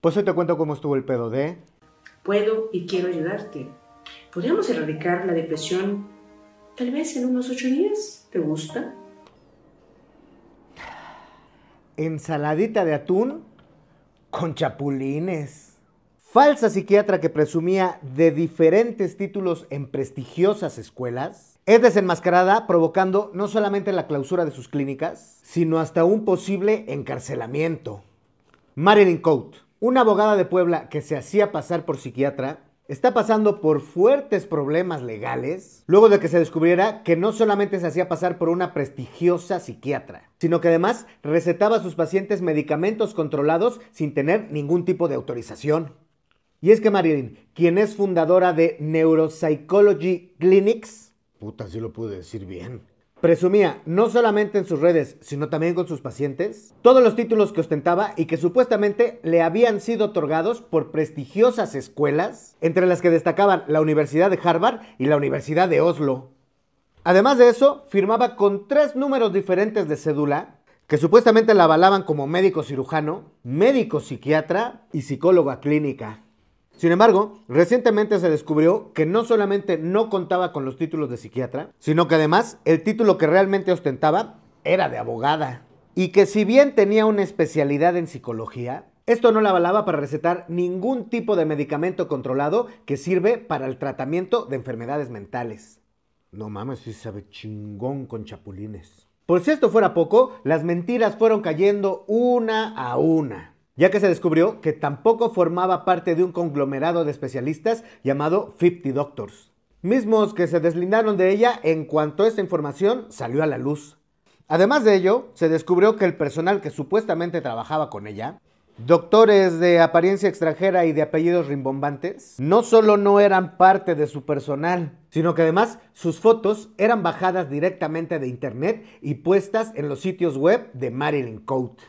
Pues hoy te cuento cómo estuvo el pedo de... Puedo y quiero ayudarte. Podríamos erradicar la depresión tal vez en unos ocho días. ¿Te gusta? Ensaladita de atún con chapulines. Falsa psiquiatra que presumía de diferentes títulos en prestigiosas escuelas. Es desenmascarada provocando no solamente la clausura de sus clínicas, sino hasta un posible encarcelamiento. Marilyn Coate una abogada de Puebla que se hacía pasar por psiquiatra está pasando por fuertes problemas legales luego de que se descubriera que no solamente se hacía pasar por una prestigiosa psiquiatra, sino que además recetaba a sus pacientes medicamentos controlados sin tener ningún tipo de autorización. Y es que Marilyn, quien es fundadora de Neuropsychology Clinics, puta, si lo pude decir bien Presumía, no solamente en sus redes, sino también con sus pacientes, todos los títulos que ostentaba y que supuestamente le habían sido otorgados por prestigiosas escuelas, entre las que destacaban la Universidad de Harvard y la Universidad de Oslo. Además de eso, firmaba con tres números diferentes de cédula, que supuestamente la avalaban como médico cirujano, médico psiquiatra y psicóloga clínica. Sin embargo, recientemente se descubrió que no solamente no contaba con los títulos de psiquiatra, sino que además el título que realmente ostentaba era de abogada. Y que si bien tenía una especialidad en psicología, esto no la avalaba para recetar ningún tipo de medicamento controlado que sirve para el tratamiento de enfermedades mentales. No mames, si sabe chingón con chapulines. Por si esto fuera poco, las mentiras fueron cayendo una a una ya que se descubrió que tampoco formaba parte de un conglomerado de especialistas llamado 50 Doctors, mismos que se deslindaron de ella en cuanto esta información salió a la luz. Además de ello, se descubrió que el personal que supuestamente trabajaba con ella, doctores de apariencia extranjera y de apellidos rimbombantes, no solo no eran parte de su personal, sino que además sus fotos eran bajadas directamente de internet y puestas en los sitios web de Marilyn Cote.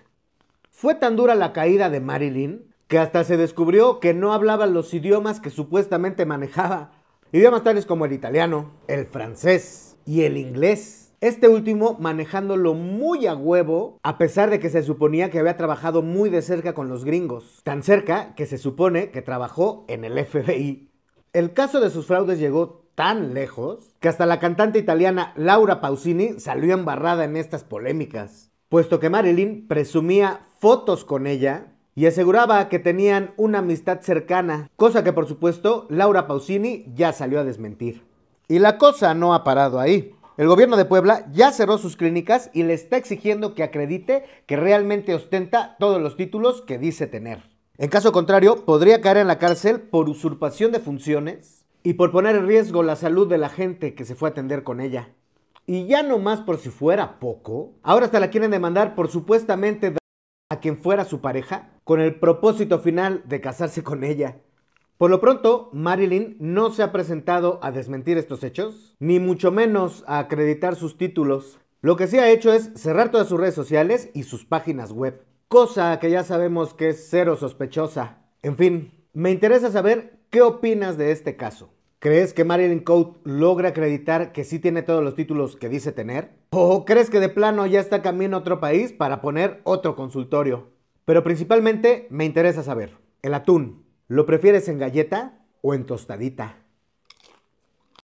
Fue tan dura la caída de Marilyn que hasta se descubrió que no hablaba los idiomas que supuestamente manejaba. Idiomas tales como el italiano, el francés y el inglés. Este último manejándolo muy a huevo, a pesar de que se suponía que había trabajado muy de cerca con los gringos. Tan cerca que se supone que trabajó en el FBI. El caso de sus fraudes llegó tan lejos que hasta la cantante italiana Laura Pausini salió embarrada en estas polémicas puesto que Marilyn presumía fotos con ella y aseguraba que tenían una amistad cercana, cosa que por supuesto Laura Pausini ya salió a desmentir. Y la cosa no ha parado ahí. El gobierno de Puebla ya cerró sus clínicas y le está exigiendo que acredite que realmente ostenta todos los títulos que dice tener. En caso contrario, podría caer en la cárcel por usurpación de funciones y por poner en riesgo la salud de la gente que se fue a atender con ella. Y ya no más por si fuera poco, ahora hasta la quieren demandar por supuestamente a quien fuera su pareja con el propósito final de casarse con ella. Por lo pronto, Marilyn no se ha presentado a desmentir estos hechos, ni mucho menos a acreditar sus títulos. Lo que sí ha hecho es cerrar todas sus redes sociales y sus páginas web, cosa que ya sabemos que es cero sospechosa. En fin, me interesa saber qué opinas de este caso. ¿Crees que Marilyn Coat logra acreditar que sí tiene todos los títulos que dice tener? ¿O crees que de plano ya está camino a otro país para poner otro consultorio? Pero principalmente me interesa saber, ¿el atún lo prefieres en galleta o en tostadita?